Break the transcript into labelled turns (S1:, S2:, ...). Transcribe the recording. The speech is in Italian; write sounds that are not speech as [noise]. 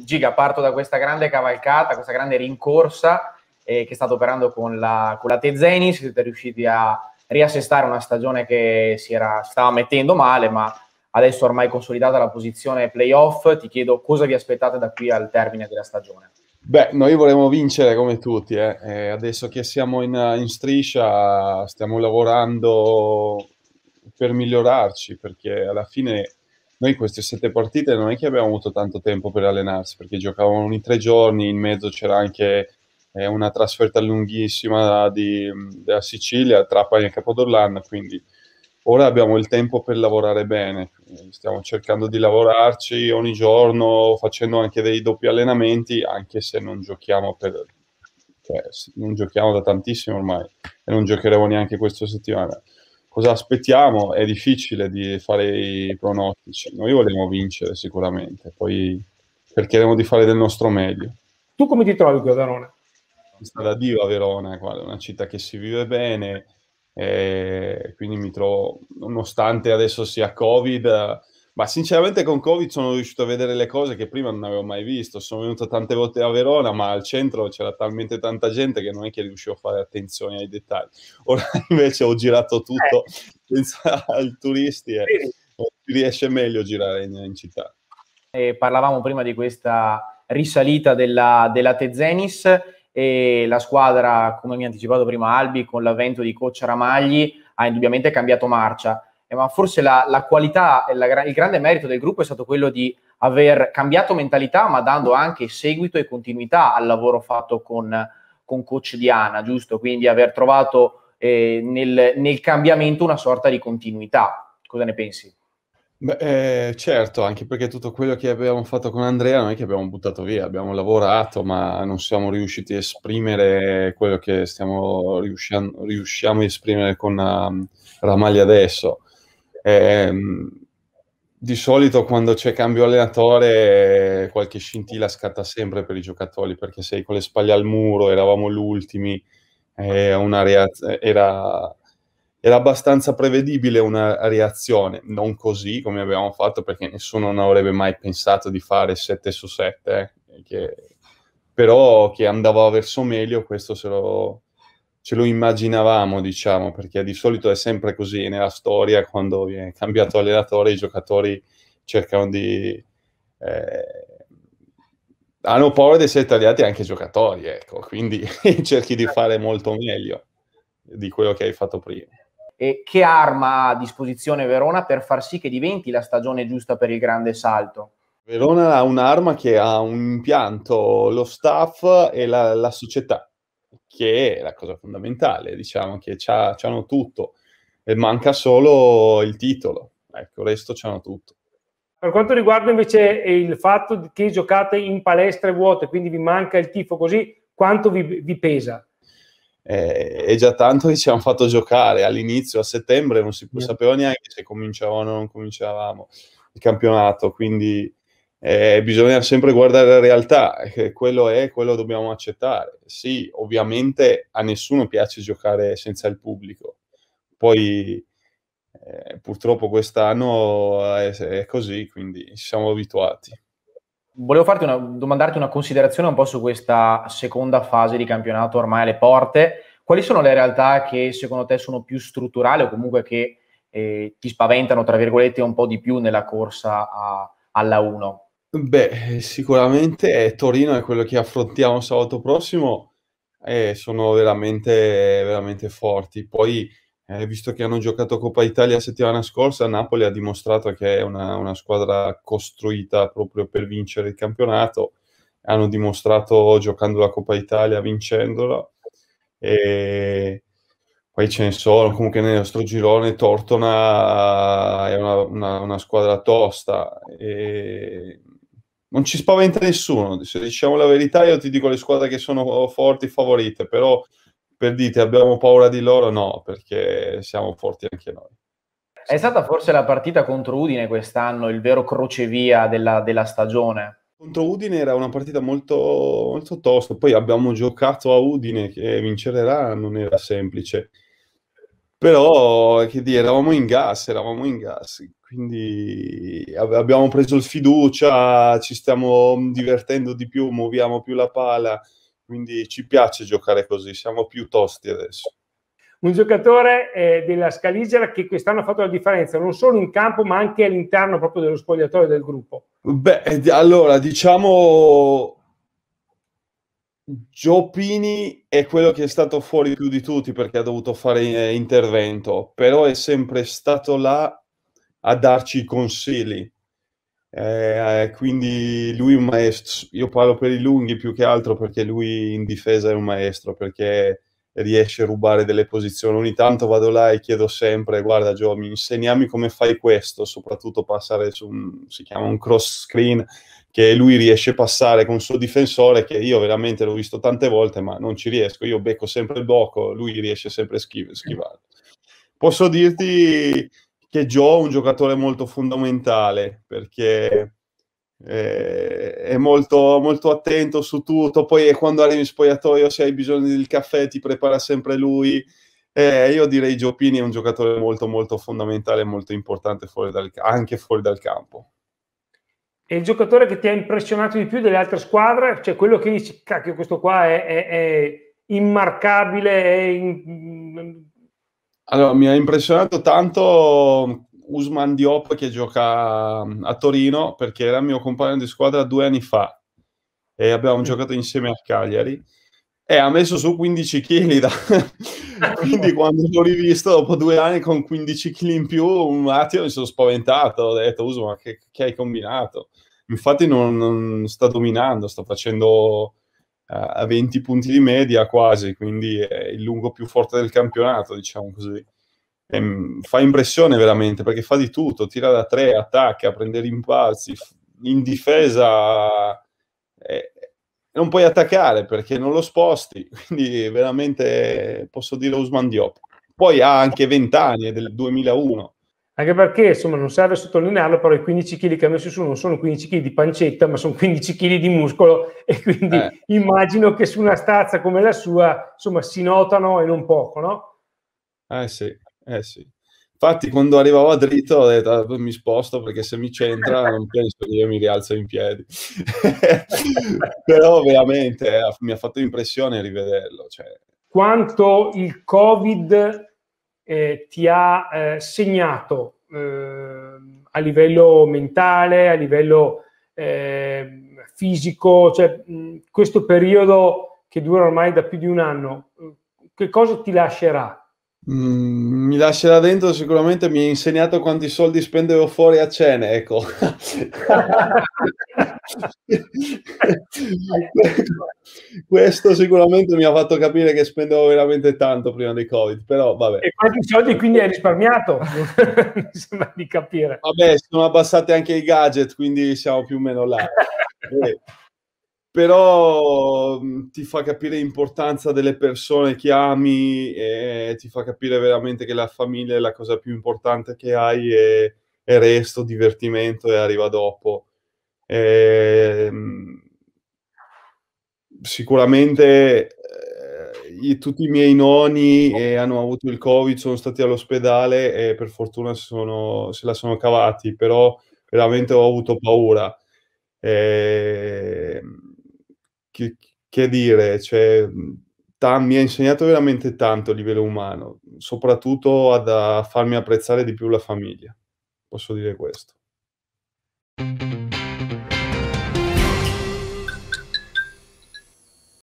S1: Giga, parto da questa grande cavalcata, questa grande rincorsa eh, che state operando con la, con la Tezzeni, siete riusciti a riassestare una stagione che si era, stava mettendo male, ma adesso ormai consolidata la posizione playoff, ti chiedo cosa vi aspettate da qui al termine della stagione.
S2: Beh, noi volevamo vincere come tutti, eh. Eh, adesso che siamo in, in, striscia stiamo lavorando per migliorarci, perché alla fine noi in queste sette partite non è che abbiamo avuto tanto tempo per allenarsi, perché giocavamo ogni tre giorni, in mezzo c'era anche eh, una trasferta lunghissima di, della Sicilia tra e Capodorlanna, quindi ora abbiamo il tempo per lavorare bene, stiamo cercando di lavorarci ogni giorno facendo anche dei doppi allenamenti, anche se non giochiamo, per, cioè, non giochiamo da tantissimo ormai e non giocheremo neanche questa settimana cosa aspettiamo? È difficile di fare i pronostici. Noi vogliamo vincere sicuramente, poi cercheremo di fare del nostro meglio.
S3: Tu come ti trovi qui a Verona?
S2: Questa da a Verona, è una città che si vive bene, eh, quindi mi trovo, nonostante adesso sia Covid, ma sinceramente con Covid sono riuscito a vedere le cose che prima non avevo mai visto. Sono venuto tante volte a Verona, ma al centro c'era talmente tanta gente che non è che riuscivo a fare attenzione ai dettagli. [laughs] Ora invece ho girato tutto eh. senza ai [laughs] turisti e eh. sì. riesce meglio girare in, in città.
S1: Eh, parlavamo prima di questa risalita della, della Tezenis e la squadra, come mi ha anticipato prima Albi, con l'avvento di coach Ramagli ha indubbiamente cambiato marcia eh, ma forse la, la qualità e la, il grande merito del gruppo è stato quello di aver cambiato mentalità, ma dando anche seguito e continuità al lavoro fatto con, con Coach Diana, giusto? Quindi aver trovato eh, nel, nel, cambiamento una sorta di continuità. Cosa ne pensi?
S2: Beh, eh, certo, anche perché tutto quello che abbiamo fatto con Andrea non è che abbiamo buttato via, abbiamo lavorato, ma non siamo riusciti a esprimere quello che stiamo riusciamo, a esprimere con um, Ramaglia adesso. Ehm, di solito quando c'è cambio allenatore qualche scintilla scatta sempre per i giocatori perché sei con le spalle al muro, eravamo gli ultimi, eh, reaz- era, era, abbastanza prevedibile una reazione, non così come abbiamo fatto perché nessuno non avrebbe mai pensato di fare 7 su 7, eh, che, però che andava verso meglio questo se lo, ce lo immaginavamo, diciamo, perché di solito è sempre così nella storia, quando viene cambiato allenatore, i giocatori cercano di... Eh, hanno paura di essere tagliati anche i giocatori, ecco, quindi [laughs] cerchi di fare molto meglio di quello che hai fatto prima.
S1: E che arma ha a disposizione Verona per far sì che diventi la stagione giusta per il grande salto?
S2: Verona ha un'arma che ha un impianto, lo staff e la, la società che è la cosa fondamentale, diciamo che c'hanno tutto, e manca solo il titolo, ecco, il resto c'hanno tutto.
S3: Per quanto riguarda invece eh, il fatto che giocate in palestre vuote, quindi vi manca il tifo così, quanto vi, vi pesa?
S2: Eh, è già tanto che ci hanno fatto giocare all'inizio, a settembre, non si sapeva neanche se cominciavamo o non cominciavamo il campionato, quindi eh, bisogna sempre guardare la realtà, eh, quello è, quello dobbiamo accettare. Sì, ovviamente a nessuno piace giocare senza il pubblico. Poi eh, purtroppo quest'anno è, eh, è, così, quindi ci siamo abituati.
S1: Volevo farti una, domandarti una considerazione un po' su questa seconda fase di campionato ormai alle porte. Quali sono le realtà che secondo te sono più strutturali o comunque che eh, ti spaventano, tra
S2: virgolette, un po' di più nella corsa a, alla 1? Beh, sicuramente eh, Torino è quello che affrontiamo sabato prossimo e eh, sono veramente, veramente forti. Poi, eh, visto che hanno giocato Coppa Italia settimana scorsa, Napoli ha dimostrato che è una, una squadra costruita proprio per vincere il campionato. Hanno dimostrato giocando la Coppa Italia, vincendola. E poi ce ne sono, comunque nel nostro girone Tortona è una, una, una squadra tosta. E non ci spaventa nessuno. Se diciamo la verità, io ti dico le squadre che sono forti favorite, però per dite abbiamo paura di loro, no, perché siamo forti anche noi. È stata forse la
S1: partita contro Udine quest'anno il vero crocevia della, della stagione.
S2: Contro Udine era una partita molto, molto tosta, poi abbiamo giocato a Udine che vincere là non era semplice. Però, che dire, eravamo in gas, eravamo in gas, quindi abbiamo preso il fiducia, ci stiamo divertendo di più, muoviamo più la pala, quindi ci piace giocare così, siamo più tosti
S3: adesso. Un giocatore eh, della Scaligera che quest'anno ha fatto la differenza non solo in campo ma anche all'interno proprio dello spogliatoio del gruppo.
S2: Beh, eh, allora diciamo Giopini è quello che è stato fuori più di tutti perché ha dovuto fare eh, intervento, però è sempre stato là a darci i consigli. Eh, eh, quindi lui è un maestro, io parlo per i lunghi più che altro perché lui in difesa è un maestro, perché riesce a rubare delle posizioni. Ogni tanto vado là e chiedo sempre, guarda Gio, mi insegnami come fai questo, soprattutto passare su un, si chiama un cross screen, che lui riesce a passare con il suo difensore, che io veramente l'ho visto tante volte, ma non ci riesco, io becco sempre il blocco, lui riesce sempre a schiv- schivare. Posso dirti che Gio è un giocatore molto fondamentale, perché eh, è molto, molto, attento su tutto. Poi quando arrivi in spogliatoio, se hai bisogno del caffè, ti prepara sempre lui. Eh, io direi Giopini è un giocatore molto, molto fondamentale, molto importante fuori dal, anche fuori dal campo.
S3: E il giocatore che ti ha impressionato di più delle altre squadre, cioè quello che dici, cacchio, questo qua è, è, è immarcabile, è in...
S2: Allora, mi ha impressionato tanto Usman Diop che gioca a Torino perché era mio compagno di squadra due anni fa e abbiamo mm. giocato insieme a Cagliari e eh, ha messo su 15 kg da... [laughs] [laughs] quindi quando l'ho rivisto dopo due anni con 15 kg in più un attimo mi sono spaventato ho detto Usman che, che hai combinato infatti non, non sta dominando sta facendo eh, a 20 punti di media quasi, quindi è il lungo più forte del campionato, diciamo così. E, fa impressione veramente perché fa di tutto, tira da tre, attacca, prende rimbalzi, in difesa eh, eh, non puoi attaccare perché non lo sposti, [laughs] quindi veramente posso dire Usman Diop. Poi ha anche 20 anni, è del 2001.
S3: Anche perché, insomma, non serve sottolinearlo, però i 15 kg che ha messo su non sono 15 kg di pancetta, ma sono 15 kg di muscolo [laughs] e quindi eh. immagino che su una stazza come la sua, insomma, si notano e non poco, no?
S2: Eh sì. Eh sì. Infatti quando arrivavo a dritto ho detto ah, mi sposto perché se mi centra non penso che io mi rialzo in piedi. [laughs] Però veramente eh, mi ha fatto impressione rivederlo. Cioè.
S3: Quanto il Covid eh, ti ha eh, segnato eh, a livello mentale, a livello eh, fisico, cioè, mh, questo periodo che dura ormai da più di un anno, eh, che cosa ti lascerà?
S2: Mm, mi lascerà dentro sicuramente mi ha insegnato quanti soldi spendevo fuori a cene ecco [laughs] questo sicuramente mi ha fatto capire che spendevo veramente tanto prima di covid però vabbè e
S3: quanti soldi quindi hai risparmiato [laughs] mi sembra di capire
S2: vabbè sono abbassati anche i gadget quindi siamo più o meno là [laughs] eh, però ti fa capire l'importanza delle persone che ami e ti fa capire veramente che la famiglia è la cosa più importante che hai e, e resto, divertimento e arriva dopo. E, ehm, sicuramente eh, tutti i miei nonni eh, hanno avuto il covid, sono stati all'ospedale e per fortuna sono, se la sono cavati, però veramente ho avuto paura. Eh, che, che dire, cioè, ta- mi ha insegnato veramente tanto a livello umano, soprattutto ad, a farmi apprezzare di più la famiglia, posso dire questo.